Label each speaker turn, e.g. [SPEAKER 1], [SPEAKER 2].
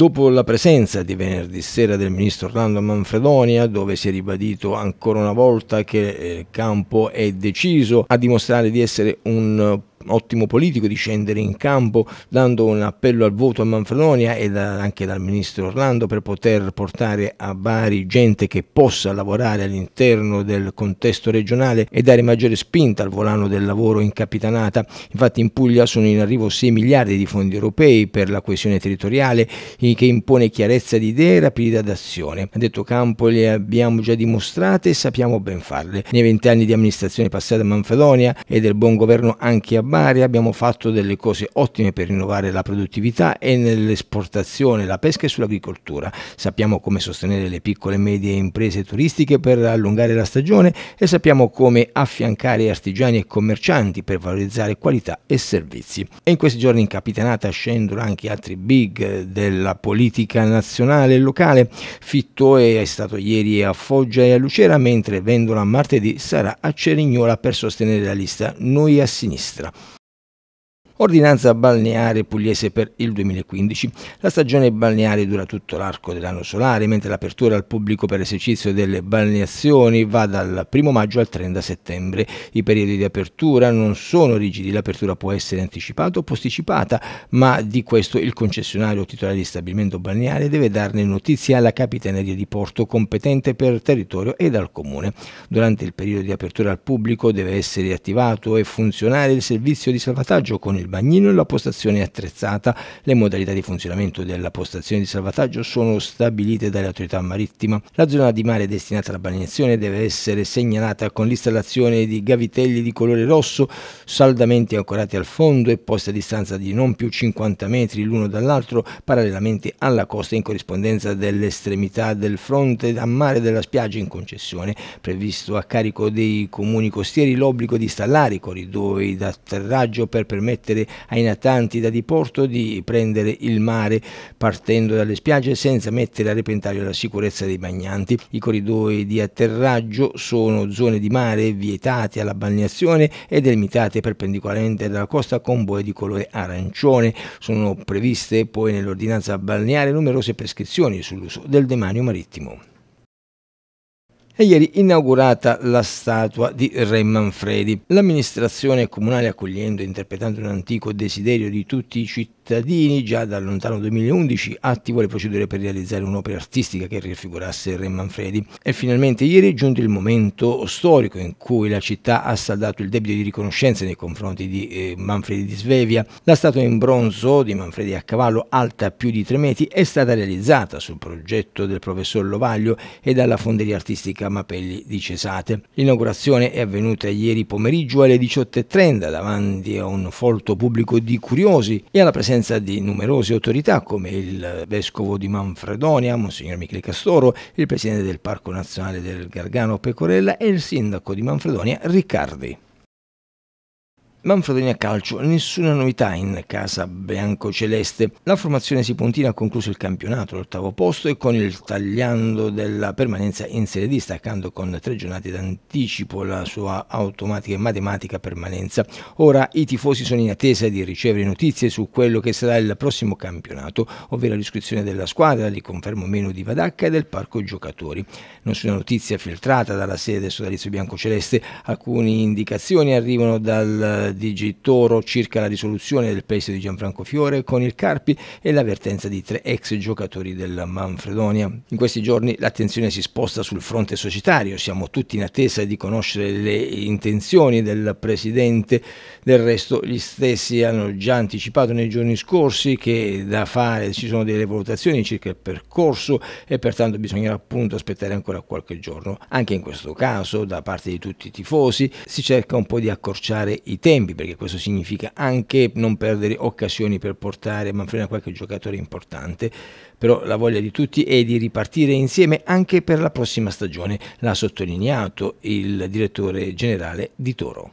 [SPEAKER 1] Dopo la presenza di venerdì sera del ministro Orlando Manfredonia, eh, dove si è ribadito ancora una volta che eh, il Campo è deciso a dimostrare di essere un ottimo politico di scendere in campo dando un appello al voto a Manfredonia e da, anche dal ministro Orlando per poter portare a Bari gente che possa lavorare all'interno del contesto regionale e dare maggiore spinta al volano del lavoro in capitanata. Infatti in Puglia sono in arrivo 6 miliardi di fondi europei per la coesione territoriale eh, che impone chiarezza di idee e rapidità d'azione. Ha detto Campo le abbiamo già dimostrate e sappiamo ben farle. Nei 20 anni di amministrazione passata a Manfredonia e del buon governo anche a Bari abbiamo fatto delle cose ottime per rinnovare la produttività e nell'esportazione, la pesca e sull'agricoltura. Sappiamo come sostenere le piccole e medie imprese turistiche per allungare la stagione e sappiamo come affiancare artigiani e commercianti per valorizzare qualità e servizi. E in questi giorni in capitanata scendono anche altri big della politica nazionale e locale. Fitto è stato ieri a Foggia e a Lucera, mentre Vendola martedì sarà a Cerignola per sostenere la lista Noi a Sinistra. Ordinanza balneare pugliese per il 2015. La stagione balneare dura tutto l'arco dell'anno solare, mentre l'apertura al pubblico per esercizio delle balneazioni va dal 1 maggio al 30 settembre. I periodi di apertura non sono rigidi, l'apertura può essere anticipata o posticipata, ma di questo il concessionario titolare di stabilimento balneare deve darne notizia alla Capitaneria di Porto competente per territorio ed al Comune. Durante il periodo di apertura al pubblico deve essere attivato e funzionare il servizio di salvataggio con il bagnino e la postazione attrezzata. Le modalità di funzionamento della postazione di salvataggio sono stabilite dalle autorità marittime. La zona di mare destinata alla balneazione deve essere segnalata con l'installazione di gavitelli di colore rosso, saldamente ancorati al fondo e posti a distanza di non più 50 metri l'uno dall'altro, parallelamente alla costa in corrispondenza dell'estremità del fronte a mare della spiaggia in concessione, previsto a carico dei comuni costieri l'obbligo di installare i corridoi d'atterraggio per permettere permettere ai natanti da diporto di prendere il mare partendo dalle spiagge senza mettere a repentaglio la sicurezza dei bagnanti. I corridoi di atterraggio sono zone di mare vietate alla balneazione e delimitate perpendicolarmente dalla costa con boe di colore arancione. Sono previste poi nell'ordinanza balneare numerose prescrizioni sull'uso del demanio marittimo e ieri inaugurata la statua di Re Manfredi. L'amministrazione comunale accogliendo e interpretando un antico desiderio di tutti i cittadini cittadini, già dal lontano 2011 attivo le procedure per realizzare un'opera artistica che raffigurasse Re Manfredi. E finalmente ieri è giunto il momento storico in cui la città ha saldato il debito di riconoscenza nei confronti di eh, Manfredi di Svevia. La statua in bronzo di Manfredi a cavallo, alta più di 3 metri, è stata realizzata sul progetto del professor Lovaglio e dalla fonderia artistica Mapelli di Cesate. L'inaugurazione è avvenuta ieri pomeriggio alle 18.30 davanti a un folto pubblico di curiosi e alla presenza presenza di numerose autorità come il vescovo di Manfredonia, Monsignor Michele Castoro, il presidente del Parco Nazionale del Gargano Pecorella e il sindaco di Manfredonia Riccardi. Manfredonia Calcio, nessuna novità in casa biancoceleste. La formazione sipontina ha concluso il campionato all'ottavo posto e con il tagliando della permanenza in Serie D, staccando con tre giornate d'anticipo la sua automatica e matematica permanenza. Ora i tifosi sono in attesa di ricevere notizie su quello che sarà il prossimo campionato, ovvero l'iscrizione della squadra, li confermo meno di Vadacca e del parco giocatori. Nessuna notizia filtrata dalla sede del sodalizio biancoceleste, alcune indicazioni arrivano dal Digi Toro circa la risoluzione del paese di Gianfranco Fiore con il Carpi e l'avvertenza di tre ex giocatori della Manfredonia. In questi giorni l'attenzione si sposta sul fronte societario, siamo tutti in attesa di conoscere le intenzioni del presidente, del resto gli stessi hanno già anticipato nei giorni scorsi che da fare ci sono delle valutazioni circa il percorso e pertanto bisognerà appunto aspettare ancora qualche giorno. Anche in questo caso da parte di tutti i tifosi si cerca un po' di accorciare i tempi tempi, perché questo significa anche non perdere occasioni per portare a qualche giocatore importante, però la voglia di tutti è di ripartire insieme anche per la prossima stagione, l'ha sottolineato il direttore generale di Toro.